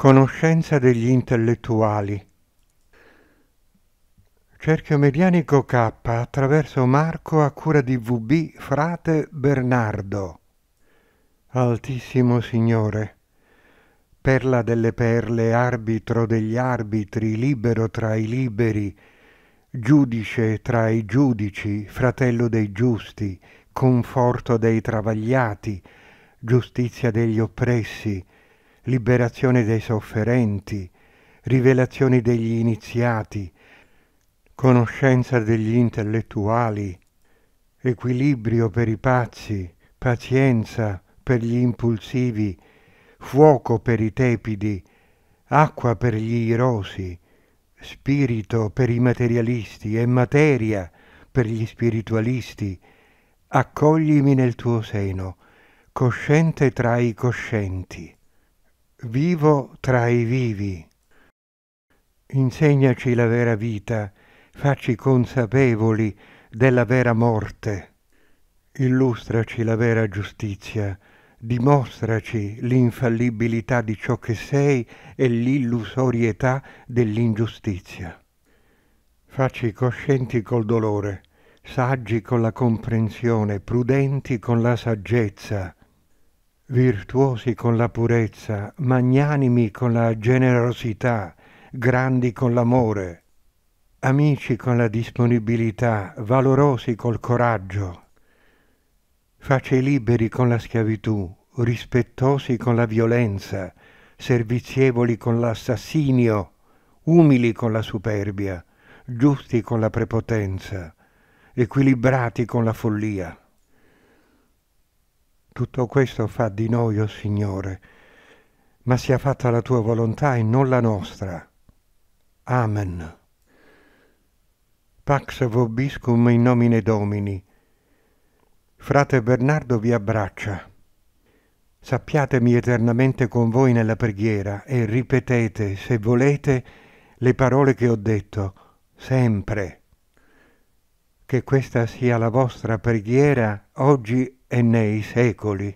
Conoscenza degli intellettuali. Cerchio medianico K attraverso Marco a cura di VB frate Bernardo. Altissimo Signore, perla delle perle, arbitro degli arbitri, libero tra i liberi, giudice tra i giudici, fratello dei giusti, conforto dei travagliati, giustizia degli oppressi, liberazione dei sofferenti, rivelazioni degli iniziati, conoscenza degli intellettuali, equilibrio per i pazzi, pazienza per gli impulsivi, fuoco per i tepidi, acqua per gli irosi, spirito per i materialisti e materia per gli spiritualisti. Accoglimi nel tuo seno, cosciente tra i coscienti vivo tra i vivi. Insegnaci la vera vita, facci consapevoli della vera morte. Illustraci la vera giustizia, dimostraci l'infallibilità di ciò che sei e l'illusorietà dell'ingiustizia. Facci coscienti col dolore, saggi con la comprensione, prudenti con la saggezza, virtuosi con la purezza, magnanimi con la generosità, grandi con l'amore, amici con la disponibilità, valorosi col coraggio, face liberi con la schiavitù, rispettosi con la violenza, servizievoli con l'assassinio, umili con la superbia, giusti con la prepotenza, equilibrati con la follia tutto questo fa di noi, o oh Signore, ma sia fatta la tua volontà e non la nostra. Amen. Pax vobiscum in nomine Domini. Frate Bernardo vi abbraccia. Sappiatemi eternamente con voi nella preghiera e ripetete, se volete, le parole che ho detto, sempre che questa sia la vostra preghiera oggi e nei secoli